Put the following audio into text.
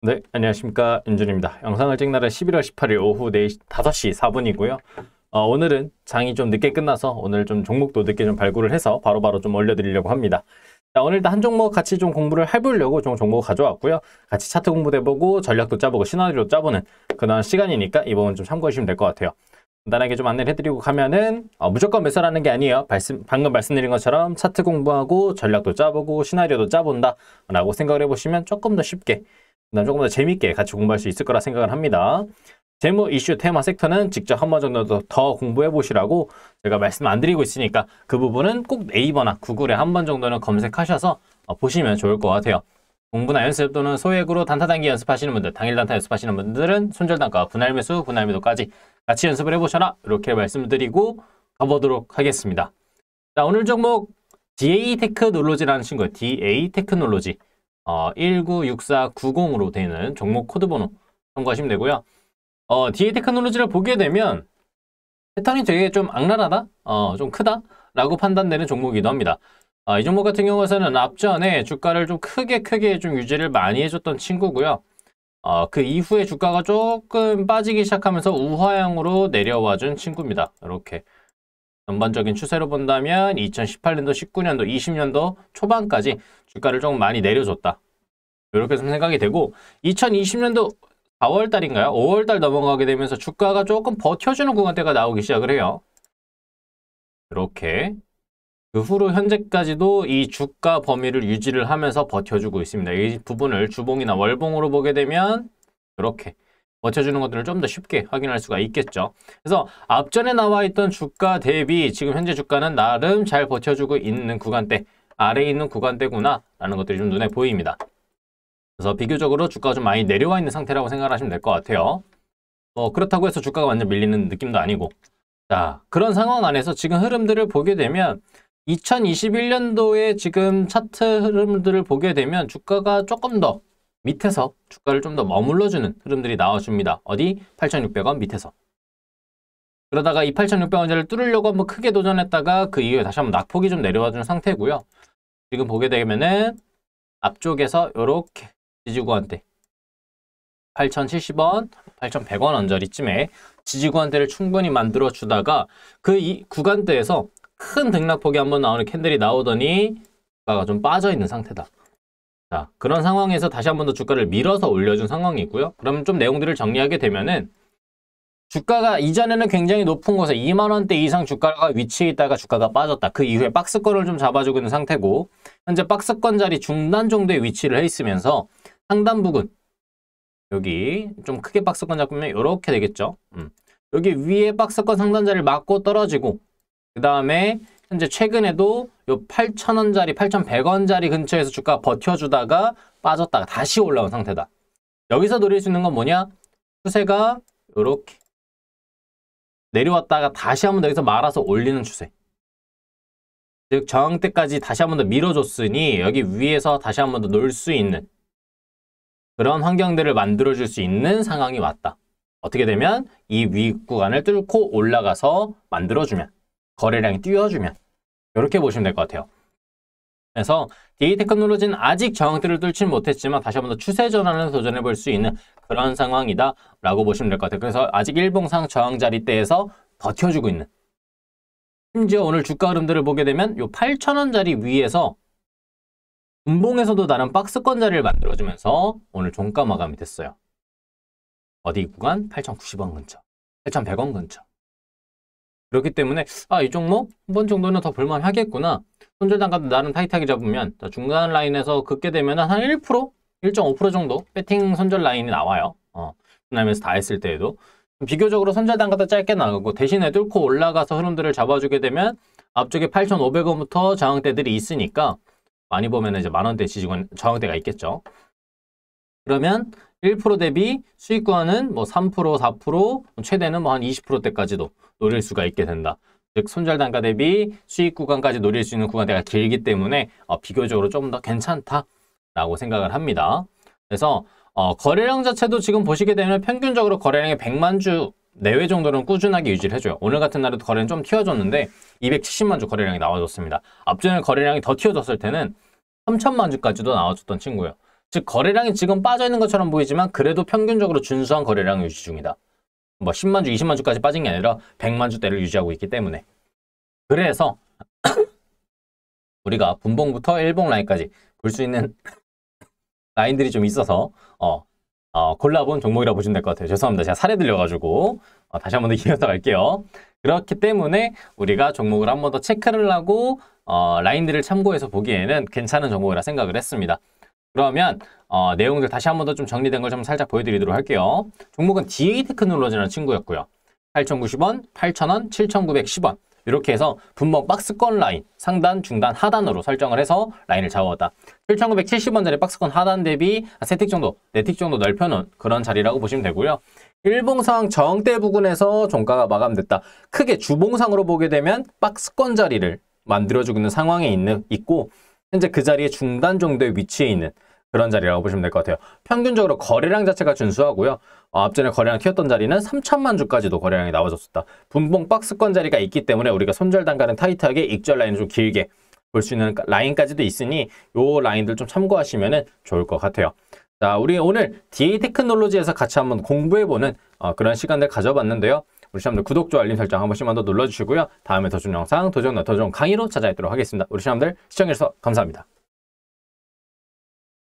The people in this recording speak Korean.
네, 안녕하십니까. 윤준입니다. 영상을 찍는 날은 11월 18일 오후 4시, 5시 4분이고요. 어, 오늘은 장이 좀 늦게 끝나서 오늘 좀 종목도 늦게 좀 발굴을 해서 바로바로 바로 좀 올려드리려고 합니다. 자, 오늘도 한 종목 같이 좀 공부를 해보려고 좀 종목 가져왔고요. 같이 차트 공부도 해보고 전략도 짜보고 시나리오 짜보는 그런 시간이니까 이 부분 좀 참고하시면 될 것 같아요. 간단하게 좀 안내를 해드리고 가면은 어, 무조건 매수라는 게 아니에요. 말씀, 방금 말씀드린 것처럼 차트 공부하고 전략도 짜보고 시나리오도 짜본다 라고 생각을 해보시면 조금 더 쉽게 그다음 조금 더 재밌게 같이 공부할 수 있을 거라 생각을 합니다. 재무 이슈 테마 섹터는 직접 한 번 정도 더, 더 공부해 보시라고 제가 말씀 안 드리고 있으니까 그 부분은 꼭 네이버나 구글에 한 번 정도는 검색하셔서 어, 보시면 좋을 것 같아요. 공부나 연습 또는 소액으로 단타단기 연습하시는 분들, 당일 단타 연습하시는 분들은 손절단가, 분할매수, 분할매도까지 같이 연습을 해보셔라 이렇게 말씀드리고 가보도록 하겠습니다. 자 오늘 종목 DA 테크놀로지라는 친구예요. DA 테크놀로지. 어, 196490으로 되는 종목 코드번호 참고하시면 되고요. 어, DA 테크놀로지를 보게 되면 패턴이 되게 좀 악랄하다? 어, 좀 크다? 라고 판단되는 종목이기도 합니다. 어, 이 종목 같은 경우에는 앞전에 주가를 좀 크게 크게 좀 유지를 많이 해줬던 친구고요. 어, 그 이후에 주가가 조금 빠지기 시작하면서 우하향으로 내려와준 친구입니다. 이렇게 전반적인 추세로 본다면 2018년도, 19년도, 20년도 초반까지 주가를 좀 많이 내려줬다. 이렇게 생각이 되고 2020년도 4월 달인가요? 5월 달 넘어가게 되면서 주가가 조금 버텨주는 구간대가 나오기 시작을 해요. 이렇게 그 후로 현재까지도 이 주가 범위를 유지를 하면서 버텨주고 있습니다. 이 부분을 주봉이나 월봉으로 보게 되면 이렇게 버텨주는 것들을 좀 더 쉽게 확인할 수가 있겠죠. 그래서 앞전에 나와 있던 주가 대비 지금 현재 주가는 나름 잘 버텨주고 있는 구간대, 아래에 있는 구간대구나 라는 것들이 좀 눈에 보입니다. 그래서 비교적으로 주가가 좀 많이 내려와 있는 상태라고 생각하시면 될 것 같아요. 어, 그렇다고 해서 주가가 완전 밀리는 느낌도 아니고 자 그런 상황 안에서 지금 흐름들을 보게 되면 2021년도에 지금 차트 흐름들을 보게 되면 주가가 조금 더 밑에서 주가를 좀 더 머물러주는 흐름들이 나와줍니다. 어디? 8,600원 밑에서. 그러다가 이 8,600원대를 뚫으려고 한번 크게 도전했다가 그 이후에 다시 한번 낙폭이 좀 내려와주는 상태고요. 지금 보게 되면은 앞쪽에서 이렇게 지지구한테 8,070원, 8,100원 언저리쯤에 지지구한테를 충분히 만들어주다가 그 이 구간대에서 큰 등락폭이 한번 나오는 캔들이 나오더니 가좀 빠져있는 상태다. 자, 그런 상황에서 다시 한 번 더 주가를 밀어서 올려준 상황이고요. 그러면좀 내용들을 정리하게 되면은 주가가 이전에는 굉장히 높은 곳에 2만 원대 이상 주가가 위치해 있다가 주가가 빠졌다. 그 이후에 박스권을 좀 잡아주고 있는 상태고 현재 박스권 자리 중단 정도의 위치를 해 있으면서 상단 부근 여기 좀 크게 박스권 잡으면 이렇게 되겠죠. 음. 여기 위에 박스권 상단자를 막고 떨어지고 그 다음에 현재 최근에도 요 8,000원짜리, 8,100원짜리 근처에서 주가 버텨주다가 빠졌다가 다시 올라온 상태다. 여기서 노릴 수 있는 건 뭐냐? 추세가 이렇게 내려왔다가 다시 한번 여기서 말아서 올리는 추세. 즉 저항대까지 다시 한번 더 밀어줬으니 여기 위에서 다시 한번 더 놀 수 있는 그런 환경들을 만들어줄 수 있는 상황이 왔다. 어떻게 되면 이 위 구간을 뚫고 올라가서 만들어주면 거래량이 뛰어주면 이렇게 보시면 될 것 같아요. 그래서 DA 테크놀로지는 아직 저항들을 뚫지는 못했지만 다시 한번 더 추세 전환을 도전해 볼 수 있는 그런 상황이다 라고 보시면 될 것 같아요. 그래서 아직 일봉상 저항 자리대에서 버텨주고 있는 심지어 오늘 주가 흐름들을 보게 되면 이 8,000원 자리 위에서 분봉에서도 다른 박스권 자리를 만들어주면서 오늘 종가 마감이 됐어요. 어디 구간? 8,090원 근처, 8,100원 근처. 그렇기 때문에 아 이 종목 한 번 정도는 더 볼만 하겠구나. 손절 단가도 나름 타이트하게 잡으면 중간 라인에서 긋게 되면 한 1%? 1.5% 정도 배팅 손절 라인이 나와요. 어, 그다음에서 다 했을 때에도 비교적으로 손절 단가도 짧게 나가고 대신에 뚫고 올라가서 흐름들을 잡아주게 되면 앞쪽에 8,500원부터 저항대들이 있으니까 많이 보면 이제 만원대 지지권 저항대가 있겠죠. 그러면 1% 대비 수익구간은 뭐 3%, 4%, 뭐 최대는 뭐 한 20%대까지도 노릴 수가 있게 된다. 즉 손절 단가 대비 수익 구간까지 노릴 수 있는 구간대가 길기 때문에 어, 비교적으로 좀 더 괜찮다라고 생각을 합니다. 그래서 어, 거래량 자체도 지금 보시게 되면 평균적으로 거래량이 100만 주 내외 정도는 꾸준하게 유지를 해줘요. 오늘 같은 날에도 거래는 좀 튀어졌는데 270만 주 거래량이 나와줬습니다. 앞전에 거래량이 더 튀어졌을 때는 3천만 주까지도 나와줬던 친구예요. 즉 거래량이 지금 빠져있는 것처럼 보이지만 그래도 평균적으로 준수한 거래량 유지 중이다. 뭐 10만 주, 20만 주까지 빠진 게 아니라 100만 주대를 유지하고 있기 때문에 그래서 우리가 분봉부터 일봉 라인까지 볼 수 있는 라인들이 좀 있어서 어, 어, 골라본 종목이라고 보시면 될 것 같아요. 죄송합니다. 제가 사례 들려가지고 어, 다시 한 번더 기회가 갈게요. 그렇기 때문에 우리가 종목을 한 번 더 체크를 하고 어, 라인들을 참고해서 보기에는 괜찮은 종목이라 생각을 했습니다. 그러면 어, 내용들 다시 한번더 좀 정리된 걸 좀 살짝 보여드리도록 할게요. 종목은 DA 테크놀로지라는 친구였고요. 8,090원, 8,000원, 7,910원 이렇게 해서 분봉 박스권 라인 상단, 중단, 하단으로 설정을 해서 라인을 잡아왔다. 7,970원짜리 박스권 하단 대비 3틱 정도, 4틱 정도 넓혀놓은 그런 자리라고 보시면 되고요. 일봉상 정대 부근에서 종가가 마감됐다. 크게 주봉상으로 보게 되면 박스권 자리를 만들어주고 있는 상황에 있는, 있고 현재 그 자리에 중단 정도의 위치에 있는 그런 자리라고 보시면 될 것 같아요. 평균적으로 거래량 자체가 준수하고요. 어, 앞전에 거래량 키웠던 자리는 3천만 주까지도 거래량이 나와줬었다. 분봉 박스권 자리가 있기 때문에 우리가 손절 단가는 타이트하게 익절 라인을 좀 길게 볼 수 있는 라인까지도 있으니 요 라인들 좀 참고하시면 좋을 것 같아요. 자, 우리 오늘 DA 테크놀로지에서 같이 한번 공부해보는 어, 그런 시간들 가져봤는데요. 우리 시험들 구독, 좋아, 알림 설정 한 번씩만 더 눌러주시고요. 다음에 더 좋은 영상, 더 좋은 더 좋은 강의로 찾아뵙도록 하겠습니다. 우리 시험들 시청해주셔서 감사합니다.